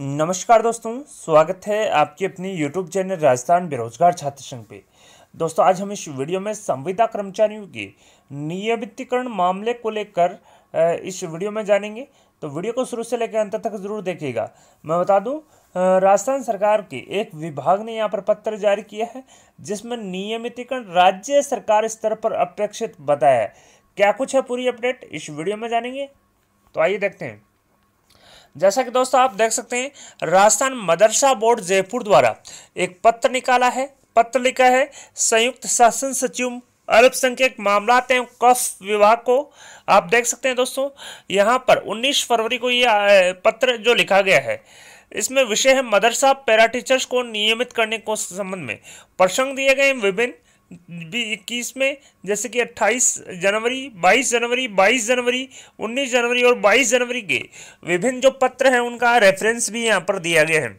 नमस्कार दोस्तों स्वागत है आपके अपने यूट्यूब चैनल राजस्थान बेरोजगार छात्र संघ पे दोस्तों आज हम इस वीडियो में संविदा कर्मचारियों के नियमितीकरण मामले को लेकर इस वीडियो में जानेंगे तो वीडियो को शुरू से लेकर अंत तक जरूर देखिएगा मैं बता दूं राजस्थान सरकार के एक विभाग ने यहाँ पर पत्र जारी किया है जिसमें नियमितीकरण राज्य सरकार स्तर पर अपेक्षित बताया है क्या कुछ है पूरी अपडेट इस वीडियो में जानेंगे तो आइए देखते हैं जैसा कि दोस्तों आप देख सकते हैं राजस्थान मदरसा बोर्ड जयपुर द्वारा एक पत्र निकाला है पत्र लिखा है संयुक्त शासन सचिव अल्पसंख्यक मामला एवं कफ विभाग को आप देख सकते हैं दोस्तों यहाँ पर 19 फरवरी को ये पत्र जो लिखा गया है इसमें विषय है मदरसा पैरा टीचर्स को नियमित करने को संबंध में प्रसंग दिए गए विभिन्न इक्कीस में जैसे कि 28 जनवरी 22 जनवरी 22 जनवरी 19 जनवरी और 22 जनवरी के विभिन्न जो पत्र हैं उनका रेफरेंस भी यहाँ पर दिया गया है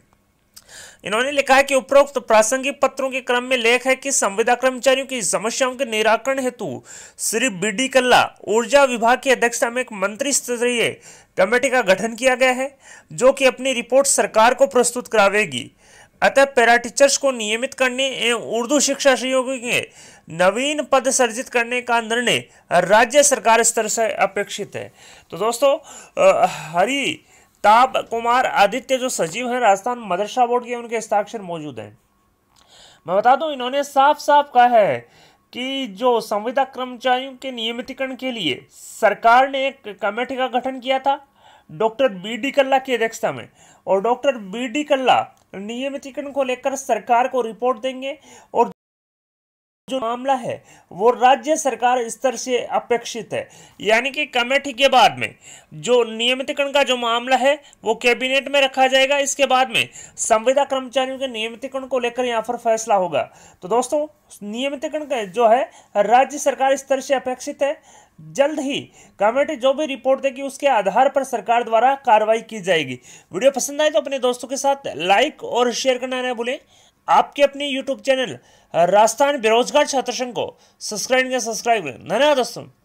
इन्होंने लिखा है कि उपरोक्त प्रासंगिक पत्रों के क्रम में लेख है कि संविदा कर्मचारियों की समस्याओं के निराकरण हेतु श्री बी डी कल्ला ऊर्जा विभाग की अध्यक्षता में एक मंत्री स्तरीय कमेटी का गठन किया गया है जो कि अपनी रिपोर्ट सरकार को प्रस्तुत करावेगी अतः पैरा टीचर्स को नियमित करने एवं उर्दू शिक्षा सहयोग के नवीन पद सर्जित करने का निर्णय राज्य सरकार स्तर से अपेक्षित है तो दोस्तों हरी ताप कुमार आदित्य जो सचिव हैं राजस्थान मदरसा बोर्ड के उनके हस्ताक्षर मौजूद हैं मैं बता दूं इन्होंने साफ साफ कहा है कि जो संविदा कर्मचारियों के नियमितीकरण के लिए सरकार ने एक कमेटी का गठन किया था डॉक्टर बी डी कल्ला की अध्यक्षता में और डॉक्टर बी डी कल्ला नियमितीकरण को लेकर सरकार को रिपोर्ट देंगे और जो मामला है वो राज्य सरकार स्तर से अपेक्षित है यानी कि कमेटी के बाद में जो नियमितीकरण का जो मामला है वो कैबिनेट में रखा जाएगा इसके बाद में संविदा कर्मचारियों के नियमितीकरण को लेकर यहाँ पर फैसला होगा तो दोस्तों नियमितीकरण का जो है राज्य सरकार स्तर से अपेक्षित है जल्द ही कमेटी जो भी रिपोर्ट देगी उसके आधार पर सरकार द्वारा कार्रवाई की जाएगी वीडियो पसंद आए तो अपने दोस्तों के साथ लाइक और शेयर करना ना भूलें आपके अपने यूट्यूब चैनल राजस्थान बेरोजगार छात्र संघ को सब्सक्राइब या सब्सक्राइब करें धन्यवाद दोस्तों